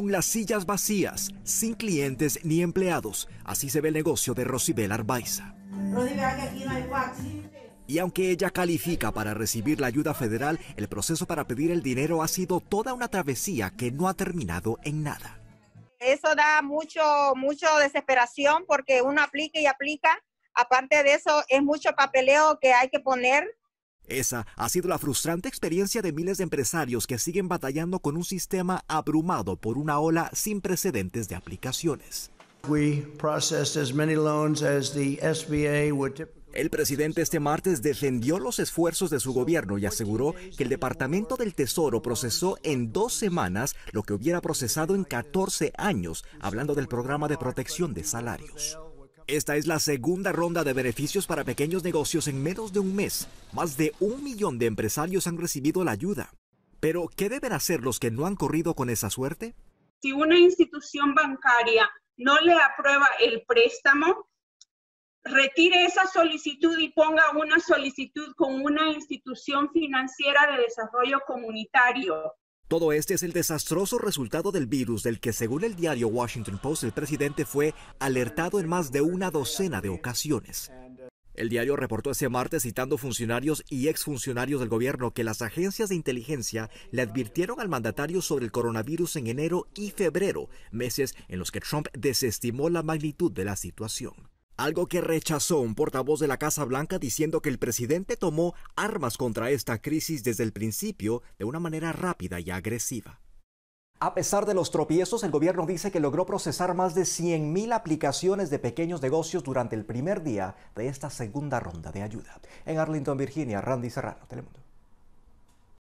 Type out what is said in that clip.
con las sillas vacías, sin clientes ni empleados. Así se ve el negocio de Rosibel Arbaiza. Y aunque ella califica para recibir la ayuda federal, el proceso para pedir el dinero ha sido toda una travesía que no ha terminado en nada. Eso da mucho, mucho desesperación porque uno aplica y aplica. Aparte de eso, es mucho papeleo que hay que poner esa ha sido la frustrante experiencia de miles de empresarios que siguen batallando con un sistema abrumado por una ola sin precedentes de aplicaciones. el presidente este martes defendió los esfuerzos de su gobierno y aseguró que el Departamento del Tesoro procesó en dos semanas lo que hubiera procesado en 14 años, hablando del programa de protección de salarios. Esta es la segunda ronda de beneficios para pequeños negocios en menos de un mes. Más de un millón de empresarios han recibido la ayuda. Pero, ¿qué deben hacer los que no han corrido con esa suerte? Si una institución bancaria no le aprueba el préstamo, retire esa solicitud y ponga una solicitud con una institución financiera de desarrollo comunitario. Todo este es el desastroso resultado del virus del que según el diario Washington Post el presidente fue alertado en más de una docena de ocasiones. El diario reportó ese martes citando funcionarios y exfuncionarios del gobierno que las agencias de inteligencia le advirtieron al mandatario sobre el coronavirus en enero y febrero, meses en los que Trump desestimó la magnitud de la situación algo que rechazó un portavoz de la Casa Blanca diciendo que el presidente tomó armas contra esta crisis desde el principio de una manera rápida y agresiva. A pesar de los tropiezos, el gobierno dice que logró procesar más de 100.000 aplicaciones de pequeños negocios durante el primer día de esta segunda ronda de ayuda. En Arlington, Virginia, Randy Serrano, Telemundo.